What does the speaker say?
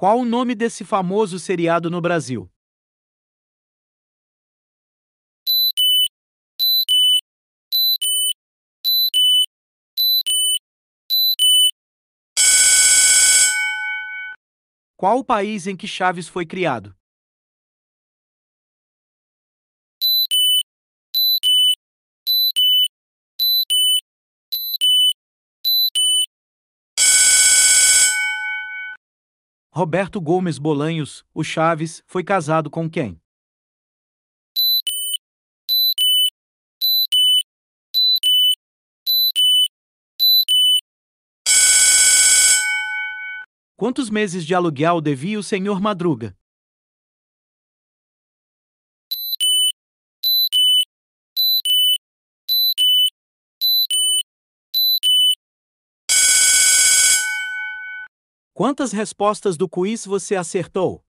Qual o nome desse famoso seriado no Brasil? Qual o país em que Chaves foi criado? Roberto Gomes Bolanhos, o Chaves, foi casado com quem? Quantos meses de aluguel devia o senhor Madruga? Quantas respostas do quiz você acertou?